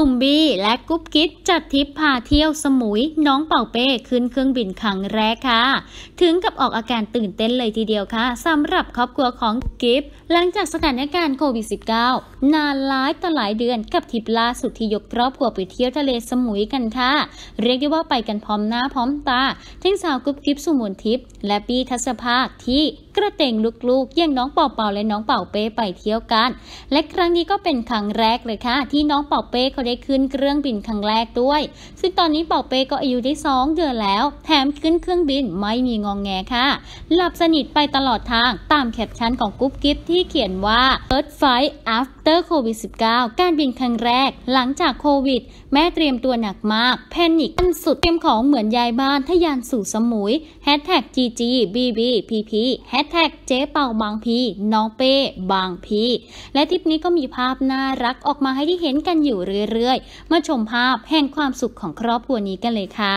ตุ่มบีและกุ๊บกิ๊บจัดทริปพาเที่ยวสมุยน้องเป่าเป้ขึ้นเครื่องบินครั้งแรกค่ะ ถึงกับออกอาการตื่นเต้นเลยทีเดียวค่ะสำหรับครอบครัวของกิ๊บหลังจากสถานการณ์โควิด -19 นานหลายต่อหลายเดือนกับทริปล่าสุดที่ยกครอบครัวไปเที่ยวทะเลสมุยกันค่ะ เรียกได้ว่าไปกันพร้อมหน้าพร้อมตาทั้งสาวกุ๊บกิ๊บสุมนทิพย์และปีทัศภาคที่กระเตงลูกๆ เย่ยงน้องเป่าเป่าและน้องเป่าเป้ไปเที่ยวกัน และครั้งนี้ก็เป็นครั้งแรกเลยค่ะ ที่น้องเป่าเป้เขาได้ขึ้นเครื่องบินครั้งแรกด้วย ซึ่งตอนนี้เป่าเป้ก็อายุได้2เดือนแล้ว แถมขึ้นเครื่องบินไม่มีงองแงค่ะ หลับสนิทไปตลอดทางตามแคปชั่นของกุ๊บกิ๊บที่เขียนว่า First Flight After COVID 19 การบินครั้งแรกหลังจากโควิด แม่เตรียมตัวหนักมาก แพนิคสุดเตรียมของเหมือนยายบ้านทะยานสู่สมุยแฮชแท็กจจีบี b ีพีแฮชแท็กเจ๊เป่าบางพี น้องเป้บางพี และทริปนี้ก็มีภาพน่ารักออกมาให้ได้เห็นกันอยู่เรื่อยๆมาชมภาพแห่งความสุขของครอบครัวนี้กันเลยค่ะ